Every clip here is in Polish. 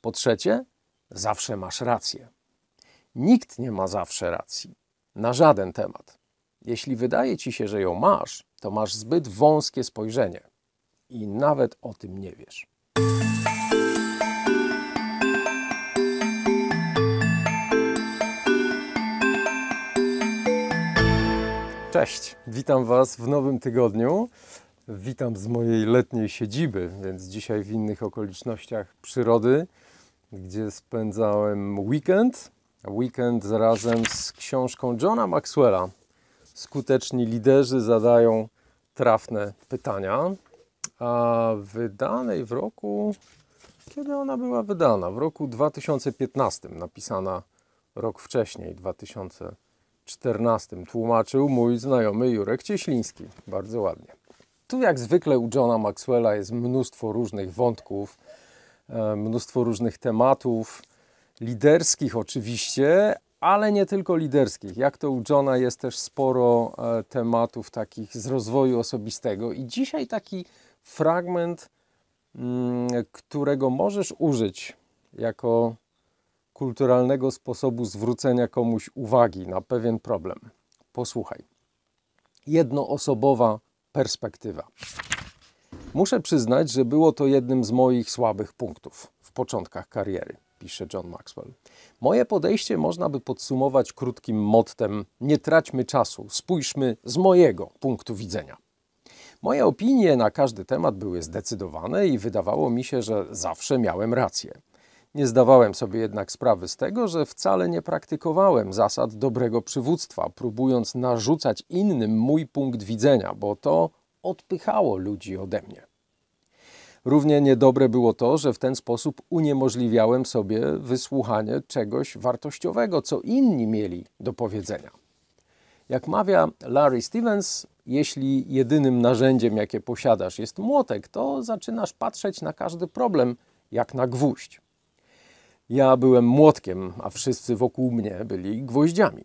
Po trzecie, zawsze masz rację. Nikt nie ma zawsze racji na żaden temat. Jeśli wydaje ci się, że ją masz, to masz zbyt wąskie spojrzenie i nawet o tym nie wiesz. Cześć, witam Was w nowym tygodniu. Witam z mojej letniej siedziby, więc dzisiaj w innych okolicznościach przyrody, gdzie spędzałem weekend. Weekend razem z książką Johna Maxwella. Skuteczni liderzy zadają trafne pytania. A wydanej w roku, kiedy ona była wydana? W roku 2015, napisana rok wcześniej, 2014. Tłumaczył mój znajomy Jurek Cieśliński. Bardzo ładnie. Tu jak zwykle u Johna Maxwella jest mnóstwo różnych wątków, e, mnóstwo różnych tematów, liderskich oczywiście, ale nie tylko liderskich. Jak to u Johna jest też sporo e, tematów takich z rozwoju osobistego i dzisiaj taki fragment, mm, którego możesz użyć jako kulturalnego sposobu zwrócenia komuś uwagi na pewien problem. Posłuchaj. Jednoosobowa perspektywa. Muszę przyznać, że było to jednym z moich słabych punktów w początkach kariery, pisze John Maxwell. Moje podejście można by podsumować krótkim mottem: nie traćmy czasu, spójrzmy z mojego punktu widzenia. Moje opinie na każdy temat były zdecydowane i wydawało mi się, że zawsze miałem rację. Nie zdawałem sobie jednak sprawy z tego, że wcale nie praktykowałem zasad dobrego przywództwa, próbując narzucać innym mój punkt widzenia, bo to odpychało ludzi ode mnie. Równie niedobre było to, że w ten sposób uniemożliwiałem sobie wysłuchanie czegoś wartościowego, co inni mieli do powiedzenia. Jak mawia Larry Stevens, jeśli jedynym narzędziem, jakie posiadasz, jest młotek, to zaczynasz patrzeć na każdy problem jak na gwóźdź. Ja byłem młotkiem, a wszyscy wokół mnie byli gwoździami.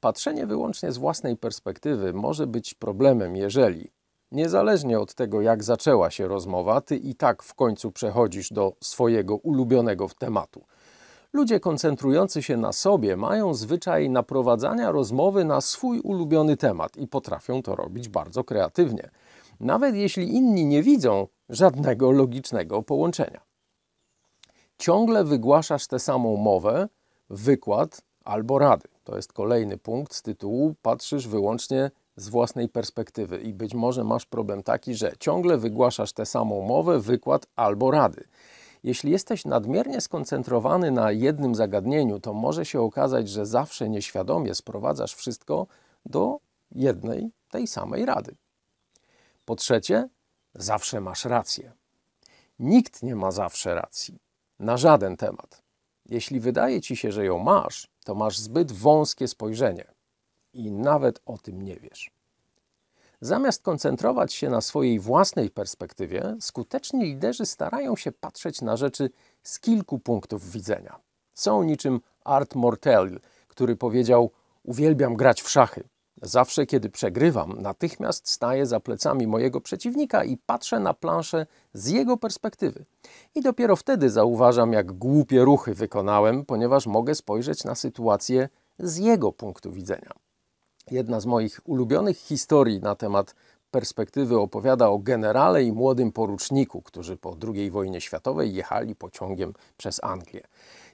Patrzenie wyłącznie z własnej perspektywy może być problemem, jeżeli niezależnie od tego, jak zaczęła się rozmowa, ty i tak w końcu przechodzisz do swojego ulubionego tematu. Ludzie koncentrujący się na sobie mają zwyczaj naprowadzania rozmowy na swój ulubiony temat i potrafią to robić bardzo kreatywnie, nawet jeśli inni nie widzą żadnego logicznego połączenia ciągle wygłaszasz tę samą mowę, wykład albo rady. To jest kolejny punkt z tytułu patrzysz wyłącznie z własnej perspektywy i być może masz problem taki, że ciągle wygłaszasz tę samą mowę, wykład albo rady. Jeśli jesteś nadmiernie skoncentrowany na jednym zagadnieniu, to może się okazać, że zawsze nieświadomie sprowadzasz wszystko do jednej, tej samej rady. Po trzecie, zawsze masz rację. Nikt nie ma zawsze racji na żaden temat. Jeśli wydaje ci się, że ją masz, to masz zbyt wąskie spojrzenie i nawet o tym nie wiesz. Zamiast koncentrować się na swojej własnej perspektywie, skuteczni liderzy starają się patrzeć na rzeczy z kilku punktów widzenia. Są niczym Art Mortel, który powiedział: Uwielbiam grać w szachy, Zawsze, kiedy przegrywam, natychmiast staję za plecami mojego przeciwnika i patrzę na planszę z jego perspektywy. I dopiero wtedy zauważam, jak głupie ruchy wykonałem, ponieważ mogę spojrzeć na sytuację z jego punktu widzenia. Jedna z moich ulubionych historii na temat perspektywy opowiada o generale i młodym poruczniku, którzy po II wojnie światowej jechali pociągiem przez Anglię.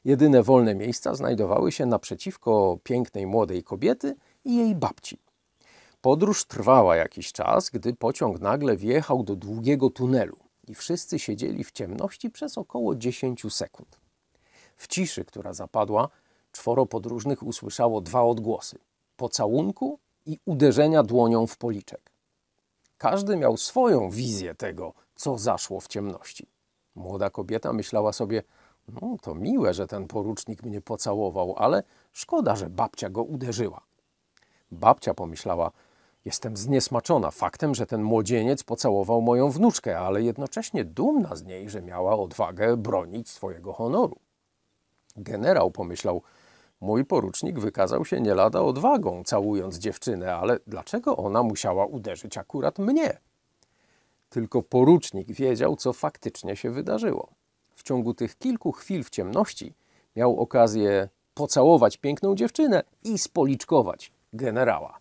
Jedyne wolne miejsca znajdowały się naprzeciwko pięknej młodej kobiety – i jej babci. Podróż trwała jakiś czas, gdy pociąg nagle wjechał do długiego tunelu i wszyscy siedzieli w ciemności przez około 10 sekund. W ciszy, która zapadła, czworo podróżnych usłyszało dwa odgłosy: pocałunku i uderzenia dłonią w policzek. Każdy miał swoją wizję tego, co zaszło w ciemności. Młoda kobieta myślała sobie: No, to miłe, że ten porucznik mnie pocałował, ale szkoda, że babcia go uderzyła. Babcia pomyślała, jestem zniesmaczona faktem, że ten młodzieniec pocałował moją wnuczkę, ale jednocześnie dumna z niej, że miała odwagę bronić swojego honoru. Generał pomyślał, mój porucznik wykazał się nie lada odwagą, całując dziewczynę, ale dlaczego ona musiała uderzyć akurat mnie? Tylko porucznik wiedział, co faktycznie się wydarzyło. W ciągu tych kilku chwil w ciemności miał okazję pocałować piękną dziewczynę i spoliczkować generała.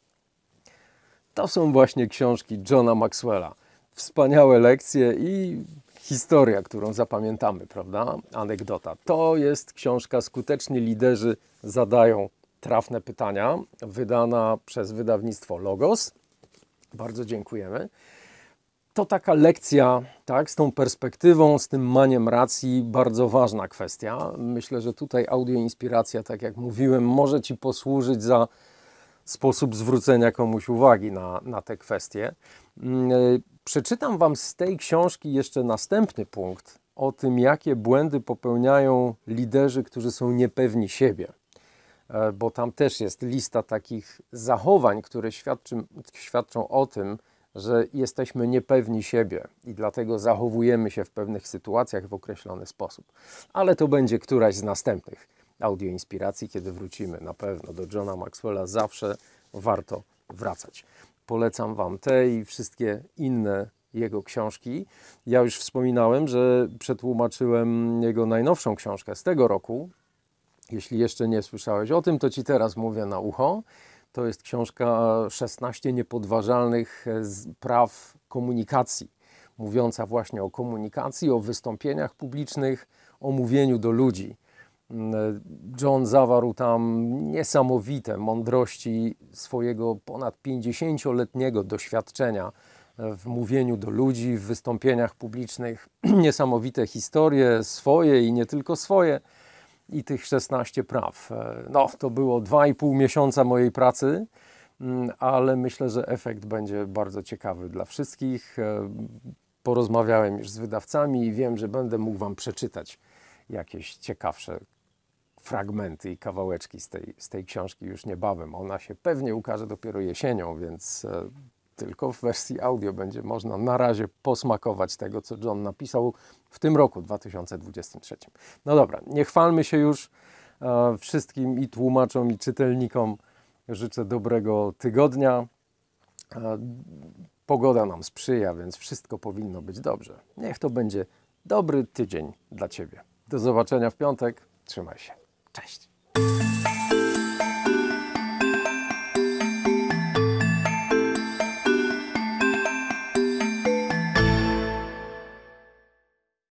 To są właśnie książki Johna Maxwella. Wspaniałe lekcje i historia, którą zapamiętamy, prawda? Anegdota. To jest książka Skuteczni liderzy zadają trafne pytania, wydana przez wydawnictwo Logos. Bardzo dziękujemy. To taka lekcja, tak, z tą perspektywą, z tym maniem racji, bardzo ważna kwestia. Myślę, że tutaj audioinspiracja, tak jak mówiłem, może Ci posłużyć za sposób zwrócenia komuś uwagi na, na te kwestie. Mm, e, przeczytam Wam z tej książki jeszcze następny punkt o tym, jakie błędy popełniają liderzy, którzy są niepewni siebie. E, bo tam też jest lista takich zachowań, które świadczy, świadczą o tym, że jesteśmy niepewni siebie i dlatego zachowujemy się w pewnych sytuacjach w określony sposób. Ale to będzie któraś z następnych Audio inspiracji, kiedy wrócimy na pewno do Johna Maxwella, zawsze warto wracać. Polecam Wam te i wszystkie inne jego książki. Ja już wspominałem, że przetłumaczyłem jego najnowszą książkę z tego roku. Jeśli jeszcze nie słyszałeś o tym, to Ci teraz mówię na ucho. To jest książka 16 niepodważalnych e, praw komunikacji, mówiąca właśnie o komunikacji, o wystąpieniach publicznych, o mówieniu do ludzi. Mm, e, John zawarł tam niesamowite mądrości swojego ponad 50-letniego doświadczenia w mówieniu do ludzi, w wystąpieniach publicznych, niesamowite historie swoje i nie tylko swoje i tych 16 praw. E, no, to było 2,5 miesiąca mojej pracy, mm, ale myślę, że efekt będzie bardzo ciekawy dla wszystkich. E, porozmawiałem już z wydawcami i wiem, że będę mógł Wam przeczytać jakieś ciekawsze fragmenty i kawałeczki z tej, z tej książki już niebawem. Ona się pewnie ukaże dopiero jesienią, więc e, tylko w wersji audio będzie można na razie posmakować tego, co John napisał w tym roku 2023. No dobra, nie chwalmy się już e, wszystkim i tłumaczom, i czytelnikom. Życzę dobrego tygodnia. E, pogoda nam sprzyja, więc wszystko powinno być dobrze. Niech to będzie dobry tydzień dla Ciebie. Do zobaczenia w piątek. Trzymaj się. Cześć.